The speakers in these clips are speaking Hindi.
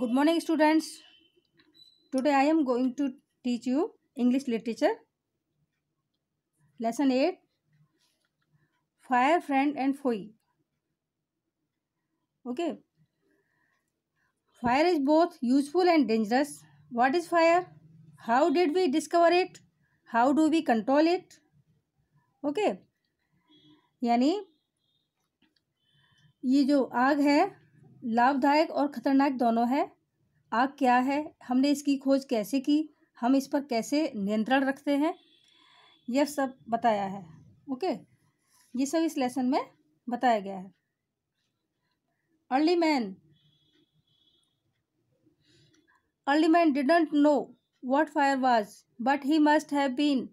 good morning students today i am going to teach you english literature lesson 8 fire friend and foe okay fire is both useful and dangerous what is fire how did we discover it how do we control it okay यानी ये जो आग है लाभदायक और ख़तरनाक दोनों है आग क्या है हमने इसकी खोज कैसे की हम इस पर कैसे नियंत्रण रखते हैं यह सब बताया है ओके ये सब इस लेसन में बताया गया है early man early man didn't know what fire was but he must have been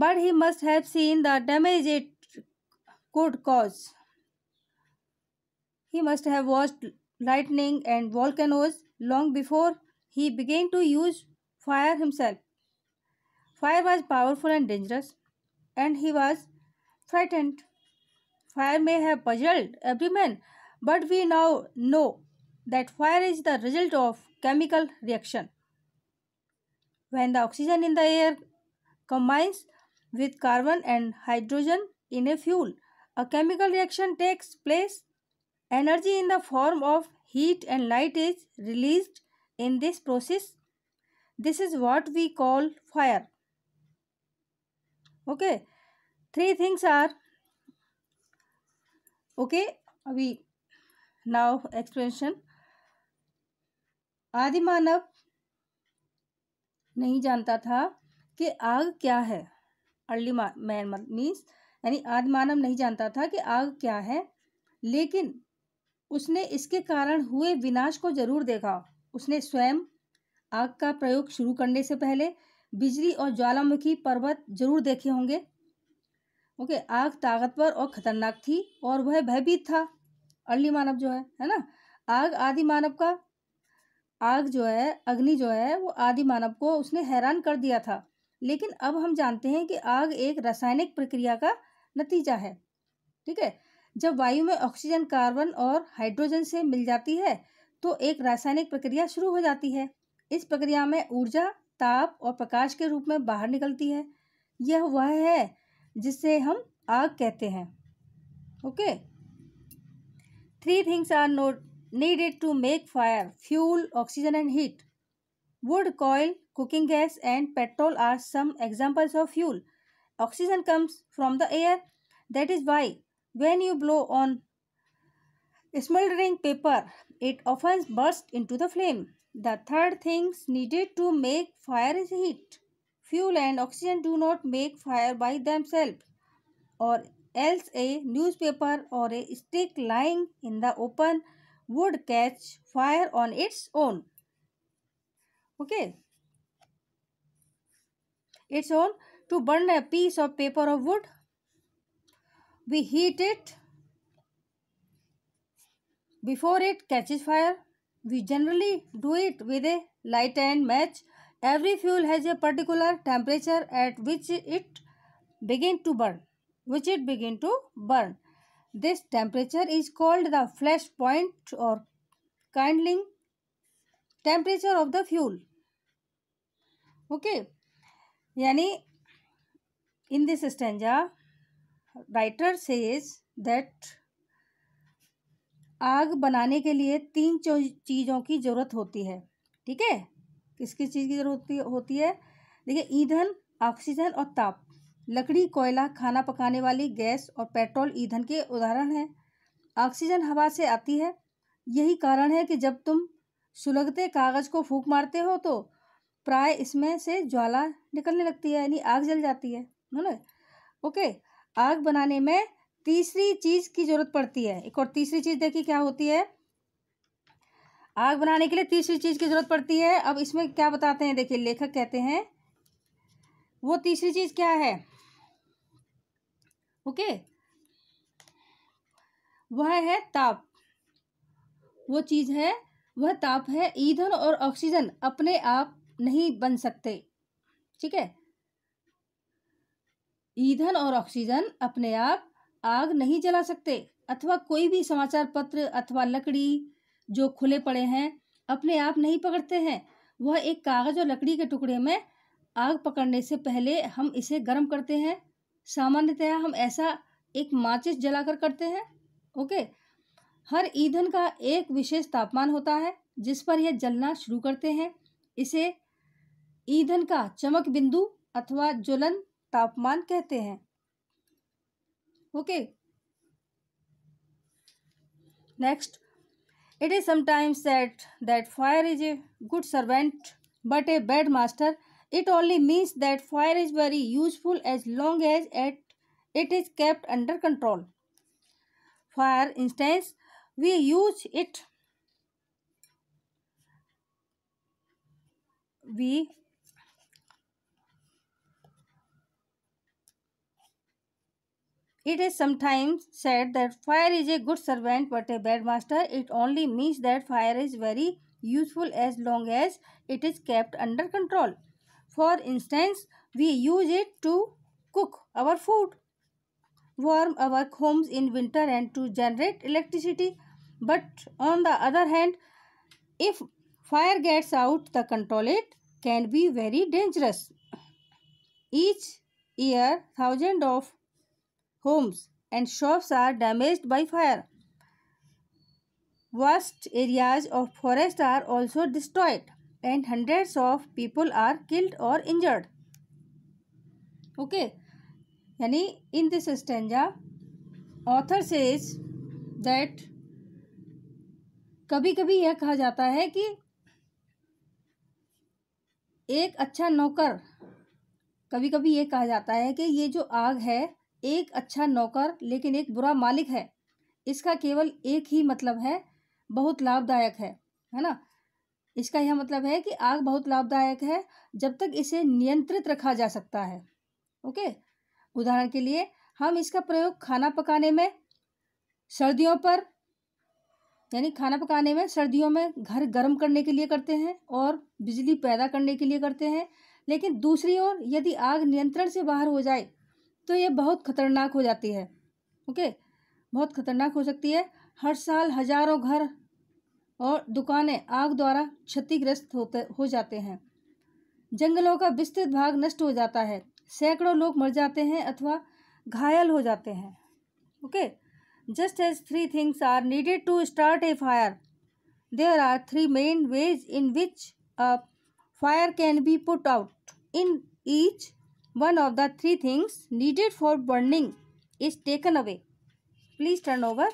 but he must have seen the damage it could cause He must have watched lightning and volcanoes long before he began to use fire himself. Fire was powerful and dangerous, and he was frightened. Fire may have puzzled every man, but we now know that fire is the result of chemical reaction. When the oxygen in the air combines with carbon and hydrogen in a fuel, a chemical reaction takes place Energy in the form of heat and light is released in this process. This is what we call fire. Okay. Three things are. Okay. We now explanation. आदि मानव नहीं जानता था कि आग क्या है अर्ली मैन मीन्स यानी आदि मानव नहीं जानता था कि आग क्या है लेकिन उसने इसके कारण हुए विनाश को जरूर देखा उसने स्वयं आग का प्रयोग शुरू करने से पहले बिजली और ज्वालामुखी पर्वत जरूर देखे होंगे ओके आग ताकतवर और खतरनाक थी और वह भयभीत था अर्ली मानव जो है है ना आग आदि मानव का आग जो है अग्नि जो है वो आदि मानव को उसने हैरान कर दिया था लेकिन अब हम जानते हैं कि आग एक रासायनिक प्रक्रिया का नतीजा है ठीक है जब वायु में ऑक्सीजन कार्बन और हाइड्रोजन से मिल जाती है तो एक रासायनिक प्रक्रिया शुरू हो जाती है इस प्रक्रिया में ऊर्जा ताप और प्रकाश के रूप में बाहर निकलती है यह वह है जिसे हम आग कहते हैं okay three things are not needed to make fire fuel oxygen and heat wood coal cooking gas and petrol are some examples of fuel oxygen comes from the air that is why When you blow on smoldering paper, it often bursts into the flame. The third thing needed to make fire is heat. Fuel and oxygen do not make fire by themselves or else a newspaper or a stick lying in the open would catch fire on its own. Okay. Its own to burn a piece of paper or wood we heat it before it catches fire we generally do it with a light and match every fuel has a particular temperature at which it begin to burn which it begin to burn this temperature is called the flash point or kindling temperature of the fuel okay yani in this stanza writer says that आग बनाने के लिए तीन चीज़ों की ज़रूरत होती है ठीक है किस किस चीज़ की ज़रूरत होती है देखिए ईंधन ऑक्सीजन और ताप लकड़ी कोयला खाना पकाने वाली गैस और पेट्रोल ईंधन के उदाहरण हैं ऑक्सीजन हवा से आती है यही कारण है कि जब तुम सुलगते कागज़ को फूक मारते हो तो प्राय इसमें से ज्वाला निकलने लगती है यानी आग जल जाती है है ना ओके आग बनाने में तीसरी चीज़ की ज़रूरत पड़ती है एक और तीसरी चीज़ देखिए क्या होती है आग बनाने के लिए तीसरी चीज़ की ज़रूरत पड़ती है अब इसमें क्या बताते हैं देखिए लेखक कहते हैं वो तीसरी चीज़ क्या है ओके वह है ताप वो चीज़ है वह ताप है ईंधन और ऑक्सीजन अपने आप नहीं बन सकते ठीक है ईंधन और ऑक्सीजन अपने आप आग नहीं जला सकते अथवा कोई भी समाचार पत्र अथवा लकड़ी जो खुले पड़े हैं अपने आप नहीं पकड़ते हैं वह एक कागज़ और लकड़ी के टुकड़े में आग पकड़ने से पहले हम इसे गर्म करते हैं सामान्यतया हम ऐसा एक माचिस जलाकर करते हैं ओके हर ईंधन का एक विशेष तापमान होता है जिस पर यह जलना शुरू करते हैं इसे ईंधन का चमक बिंदु अथवा ज्वलन तापमान कहते हैं okay next it is sometimes that that fire is a good servant but a bad master it only means that fire is very useful as long as at it is kept under control fire instance we use it we It is sometimes said that fire is a good servant but a bad master. It only means that fire is very useful as long as it is kept under control. For instance, we use it to cook our food, warm our homes in winter and to generate electricity. But on the other hand, if fire gets out the control it can be very dangerous. Each year, thousands of homes and shops are damaged by fire. Vast areas of forest are also destroyed and hundreds of people are killed or injured. Okay, yani in this stanza, author says that कभी कभी यह कहा जाता है कि एक अच्छा नौकर कभी कभी ये कहा जाता है कि ये जो आग है एक अच्छा नौकर लेकिन एक बुरा मालिक है इसका केवल एक ही मतलब है बहुत लाभदायक है है ना इसका यह मतलब है कि आग बहुत लाभदायक है जब तक इसे नियंत्रित रखा जा सकता है ओके उदाहरण के लिए हम इसका प्रयोग खाना पकाने में सर्दियों पर यानी खाना पकाने में सर्दियों में घर गर्म करने के लिए करते हैं और बिजली पैदा करने के लिए करते हैं लेकिन दूसरी ओर यदि आग नियंत्रण से बाहर हो जाए तो ये बहुत खतरनाक हो जाती है ओके बहुत खतरनाक हो सकती है हर साल हजारों घर और दुकानें आग द्वारा क्षतिग्रस्त होते हो जाते हैं जंगलों का विस्तृत भाग नष्ट हो जाता है सैकड़ों लोग मर जाते हैं अथवा घायल हो जाते हैं okay just as three things are needed to start a fire there are three main ways in which a fire can be put out in each one of the three things needed for burning is taken away. Please turn over.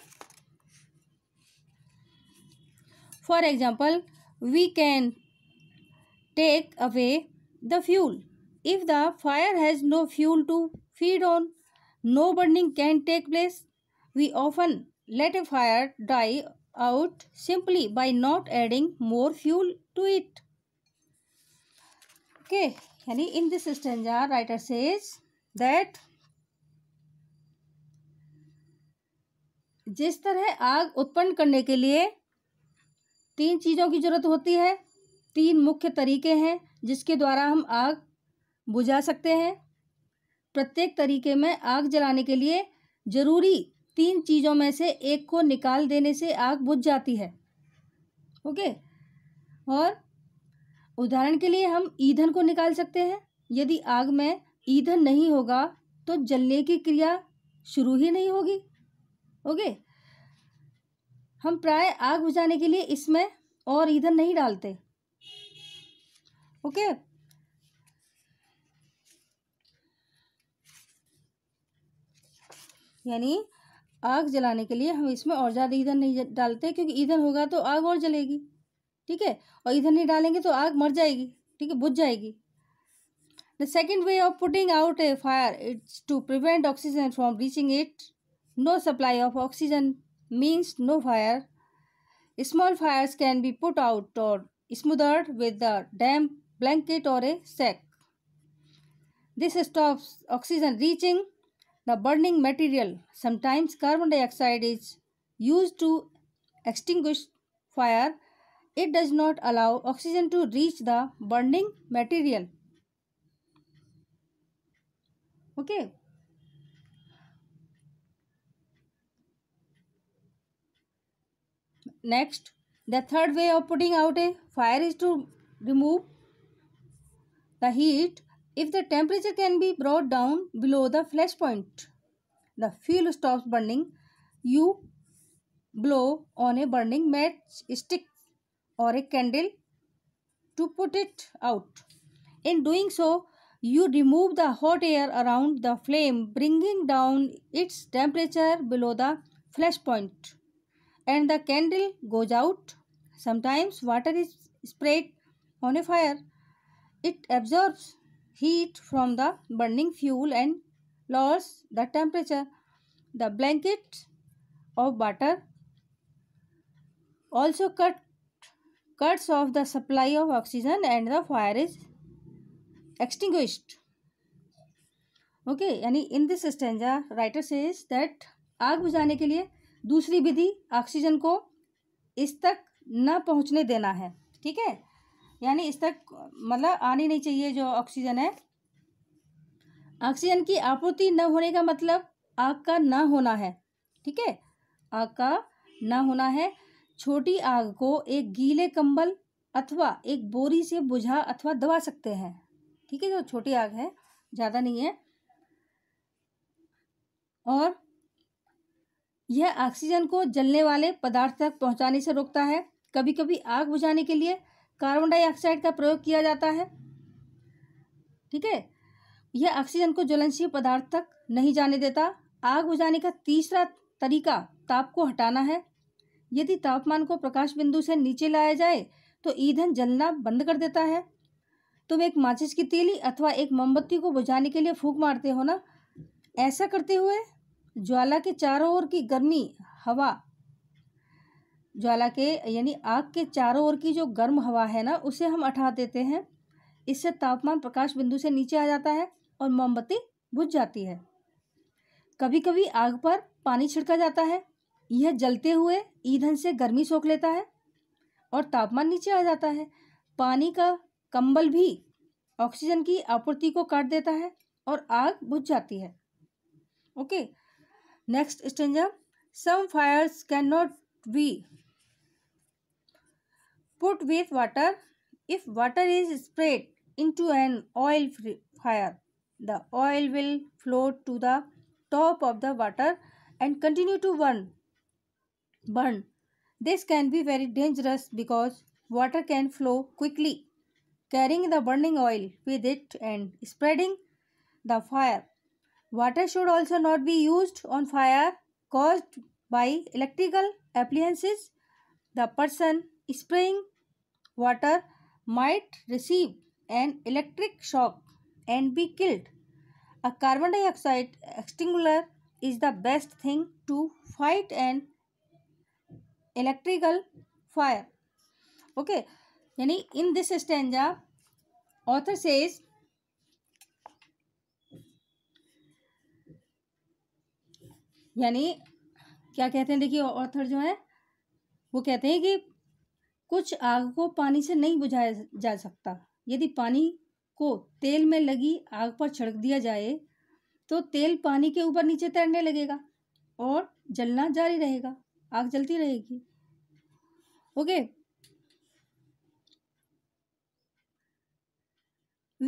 For example, we can take away the fuel. If the fire has no fuel to feed on, no burning can take place. We often let a fire die out simply by not adding more fuel to it. Okay. यानी in this stanza writer says that जिस तरह आग उत्पन्न करने के लिए तीन चीज़ों की जरूरत होती है तीन मुख्य तरीके हैं जिसके द्वारा हम आग बुझा सकते हैं प्रत्येक तरीके में आग जलाने के लिए ज़रूरी तीन चीज़ों में से एक को निकाल देने से आग बुझ जाती है ओके और उदाहरण के लिए हम ईंधन को निकाल सकते हैं यदि आग में ईंधन नहीं होगा तो जलने की क्रिया शुरू ही नहीं होगी ओके हम प्राय आग बुझाने के लिए इसमें और ईंधन नहीं डालते ओके यानी आग जलाने के लिए हम इसमें और ज़्यादा ईंधन नहीं डालते क्योंकि ईंधन होगा तो आग और जलेगी ठीक है और इधर नहीं डालेंगे तो आग मर जाएगी ठीक है बुझ जाएगी the second way of putting out a fire it's to prevent oxygen from reaching it no supply of oxygen means no fire small fire can be put out or smothered with the damp blanket or a sack this stop oxygen reaching the burning material sometimes carbon dioxide is use to extinguish fire it does not allow oxygen to reach the burning material okay next the third way of putting out a fire is to remove the heat if the temperature can be brought down below the flash point the fuel stops burning you blow on a burning match stick or a candle to put it out. In doing so, you remove the hot air around the flame, bringing down its temperature below the flash point, and the candle goes out. Sometimes water is sprayed on a fire. It absorbs heat from the burning fuel and lowers the temperature. The blanket of butter also cut cuts off the supply of oxygen and the fire is extinguish okay यानी in this stanza writer says that आग बुझाने के लिए दूसरी विधि ऑक्सीजन को इस तक न पहुंचने देना है ठीक है यानी इस तक मतलब आनी नहीं चाहिए जो ऑक्सीजन है ऑक्सीजन की आपूर्ति न होने का मतलब आग का ना होना है ठीक है आग का ना होना है छोटी आग को एक गीले कंबल अथवा एक बोरी से बुझा अथवा दबा सकते हैं ठीक है जो छोटी आग है ज़्यादा नहीं है और यह ऑक्सीजन को जलने वाले पदार्थ तक पहुंचाने से रोकता है कभी कभी आग बुझाने के लिए कार्बन डाइऑक्साइड का प्रयोग किया जाता है ठीक है यह ऑक्सीजन को ज्वलनशील पदार्थ तक नहीं जाने देता आग बुझाने का तीसरा तरीका ताप को हटाना है यदि तापमान को प्रकाश बिंदु से नीचे लाया जाए तो ईंधन जलना बंद कर देता है तुम एक माचिस की तीली अथवा एक मोमबत्ती को बुझाने के लिए फूक मारते हो ना ऐसा करते हुए ज्वाला के चारों ओर की गर्मी हवा ज्वाला के यानी आग के चारों ओर की जो गर्म हवा है ना उसे हम उठा देते हैं इससे तापमान प्रकाश बिंदु से नीचे आ जाता है और मोमबत्ती बुझ जाती है कभी कभी आग पर पानी छिड़का जाता है यह जलते हुए ईंधन से गर्मी सोख लेता है और तापमान नीचे आ जाता है पानी का कंबल भी ऑक्सीजन की आपूर्ति को काट देता है और आग बुझ जाती है okay next stanza some fires can not be put with water if water is spread into an oil fire the oil will flow to the top of the water and continue to burn Burn. This can be very dangerous because water can flow quickly, carrying the burning oil with it and spreading the fire. Water should also not be used on fire caused by electrical appliances. The person spraying water might receive an electric shock and be killed. A carbon dioxide extinguisher is the best thing to fight an electrical fire okay यानी in this stanza author says यानी क्या कहते हैं देखिए ऑथर जो है वो कहते हैं कि कुछ आग को पानी से नहीं बुझाया जा सकता यदि पानी को तेल में लगी आग पर छिड़क दिया जाए तो तेल पानी के ऊपर नीचे तैरने लगेगा और जलना जारी रहेगा आग जलती रहेगी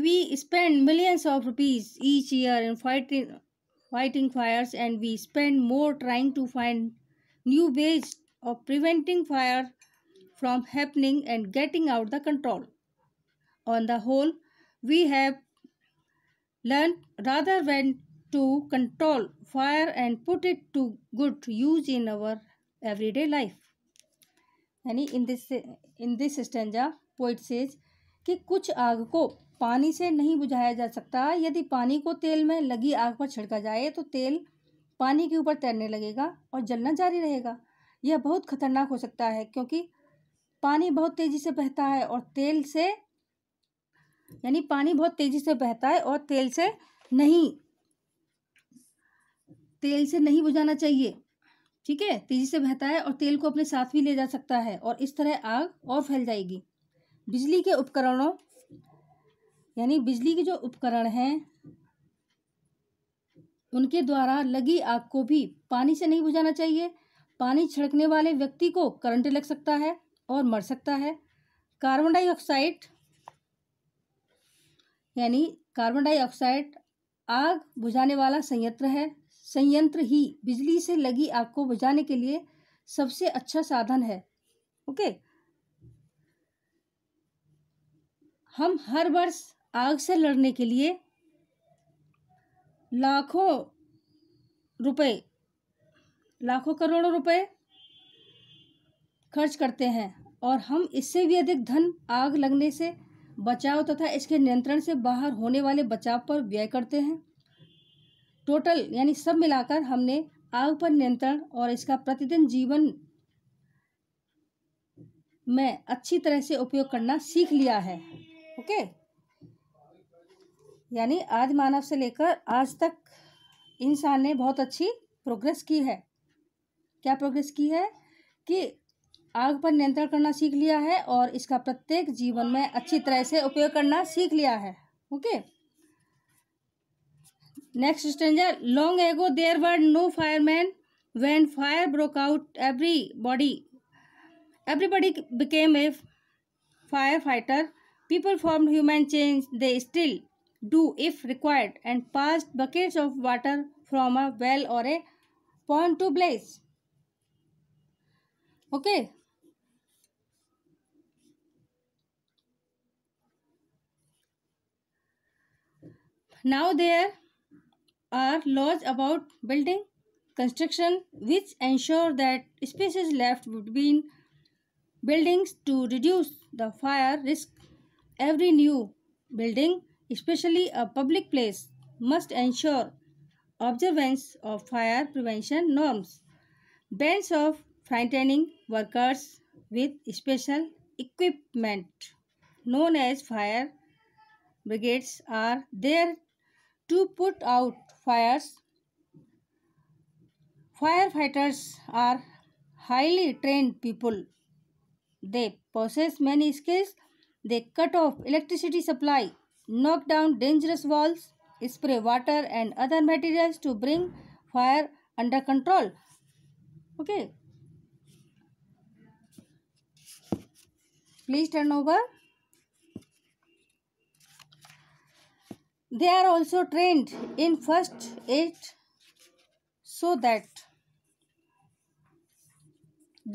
we spend millions of rupees each year in fighting fighting fires and we spend more trying to find new ways of preventing fire from happening and getting out the control on the whole we have learned rather than to control fire and put it to good use in our everyday life यानी in this in this stanza poet says कि कुछ आग को पानी से नहीं बुझाया जा सकता यदि पानी को तेल में लगी आग पर छिड़का जाए तो तेल पानी के ऊपर तैरने लगेगा और जलना जारी रहेगा यह बहुत खतरनाक हो सकता है क्योंकि पानी बहुत तेज़ी से बहता है और तेल से यानी पानी बहुत तेज़ी से बहता है और तेल से नहीं तेल से नहीं बुझाना चाहिए ठीक है तेज़ी से बहता है और तेल को अपने साथ भी ले जा सकता है और इस तरह आग और फैल जाएगी बिजली के उपकरणों यानी बिजली के जो उपकरण हैं उनके द्वारा लगी आग को भी पानी से नहीं बुझाना चाहिए पानी छिड़कने वाले व्यक्ति को करंट लग सकता है और मर सकता है कार्बन डाइऑक्साइड यानी कार्बन डाइऑक्साइड आग बुझाने वाला संयंत्र है संयंत्र ही बिजली से लगी आग को बुझाने के लिए सबसे अच्छा साधन है ओके हम हर वर्ष आग से लड़ने के लिए लाखों रुपए लाखों करोड़ों रुपए खर्च करते हैं और हम इससे भी अधिक धन आग लगने से बचाव तथा तो इसके नियंत्रण से बाहर होने वाले बचाव पर व्यय करते हैं टोटल यानी सब मिलाकर हमने आग पर नियंत्रण और इसका प्रतिदिन जीवन में अच्छी तरह से उपयोग करना सीख लिया है ओके यानी आज मानव से लेकर आज तक इंसान ने बहुत अच्छी प्रोग्रेस की है क्या प्रोग्रेस की है कि आग पर नियंत्रण करना सीख लिया है और इसका प्रत्येक जीवन में अच्छी तरह से उपयोग करना सीख लिया है okay Next stranger. Long ago there were no firemen. When fire broke out, everybody everybody became a firefighter. People formed human chains they still do if required and passed buckets of water from a well or a pond to blaze. Okay. Now there are laws about building construction which ensure that space is left between buildings to reduce the fire risk. Every new building, especially a public place, must ensure observance of fire prevention norms, bans of frightening workers with special equipment known as fire brigades are there to put out fires. Firefighters are highly trained people. They possess many skills. They cut off electricity supply, knock down dangerous walls, spray water and other materials to bring fire under control. Okay. Please turn over. they are also trained in first aid so that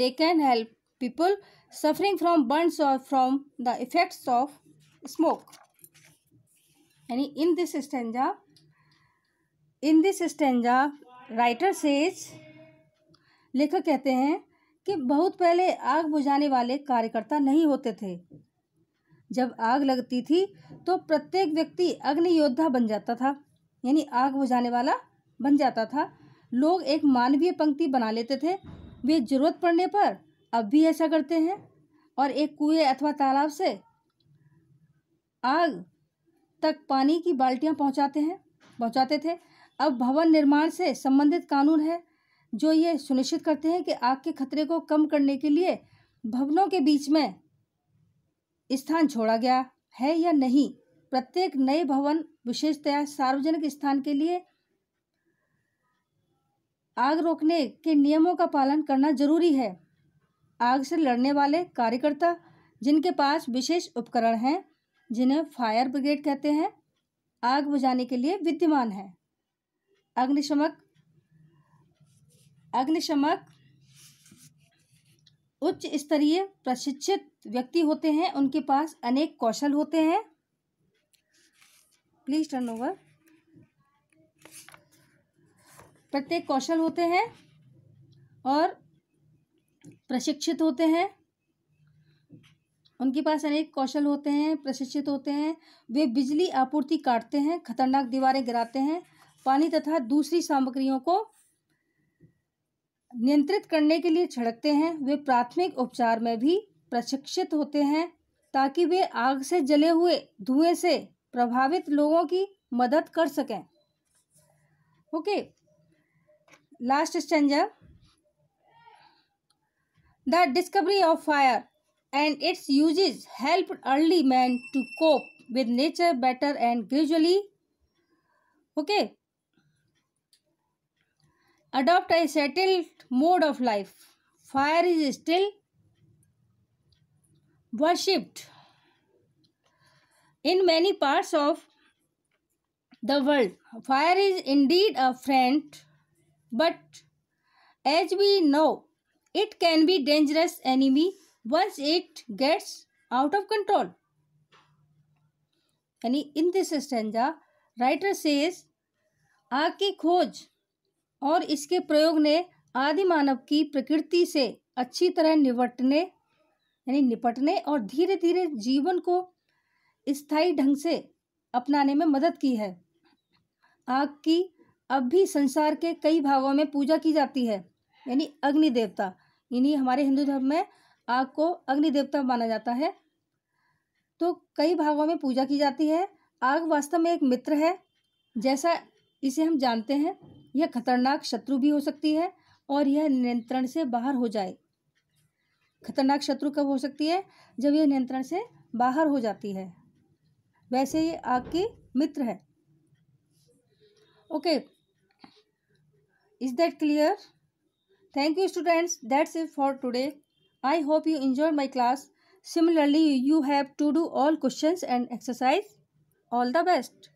they can help people suffering from burns or from the effects of smoke any in this stanza in this stanza writer says लेखक कहते हैं कि बहुत पहले आग बुझाने वाले कार्यकर्ता नहीं होते थे जब आग लगती थी तो प्रत्येक व्यक्ति अग्नि योद्धा बन जाता था यानी आग बुझाने वाला बन जाता था लोग एक मानवीय पंक्ति बना लेते थे वे जरूरत पड़ने पर अब भी ऐसा करते हैं और एक कुएं अथवा तालाब से आग तक पानी की बाल्टियां पहुंचाते हैं पहुंचाते थे अब भवन निर्माण से संबंधित कानून है जो ये सुनिश्चित करते हैं कि आग के खतरे को कम करने के लिए भवनों के बीच में स्थान छोड़ा गया है या नहीं प्रत्येक नए भवन विशेषतया सार्वजनिक स्थान के लिए आग रोकने के नियमों का पालन करना जरूरी है आग से लड़ने वाले कार्यकर्ता जिनके पास विशेष उपकरण हैं जिन्हें फायर ब्रिगेड कहते हैं आग बुझाने के लिए विद्यमान है अग्निशमक अग्निशमक उच्च स्तरीय प्रशिक्षित व्यक्ति होते हैं उनके पास अनेक कौशल होते हैं प्लीज टर्न ओवर प्रत्येक कौशल होते हैं और प्रशिक्षित होते हैं उनके पास अनेक कौशल होते हैं प्रशिक्षित होते हैं वे बिजली आपूर्ति काटते हैं खतरनाक दीवारें गिराते हैं पानी तथा दूसरी सामग्रियों को नियंत्रित करने के लिए छिड़कते हैं वे प्राथमिक उपचार में भी प्रशिक्षित होते हैं ताकि वे आग से जले हुए धुएं से प्रभावित लोगों की मदद कर सकें okay last stranger the discovery of fire and its uses help early man to cope with nature better and gradually okay adopt a settled mode of life. Fire is still worshipped in many parts of the world. Fire is indeed a friend, but as we know, it can be dangerous enemy once it gets out of control. And in this stanza, writer says, आग की खोज और इसके प्रयोग ने आदि मानव की प्रकृति से अच्छी तरह निपटने यानी निपटने और धीरे धीरे जीवन को स्थायी ढंग से अपनाने में मदद की है आग की अब भी संसार के कई भागों में पूजा की जाती है यानी अग्नि देवता यानी हमारे हिंदू धर्म में आग को अग्नि देवता माना जाता है तो कई भागों में पूजा की जाती है आग वास्तव में एक मित्र है जैसा इसे हम जानते हैं यह खतरनाक शत्रु भी हो सकती है और यह नियंत्रण से बाहर हो जाए खतरनाक शत्रु कब हो सकती है जब यह नियंत्रण से बाहर हो जाती है वैसे ये आग की मित्र है okay is that clear thank you students that's it for today I hope you enjoy my class similarly you have to do all question and exercise all the best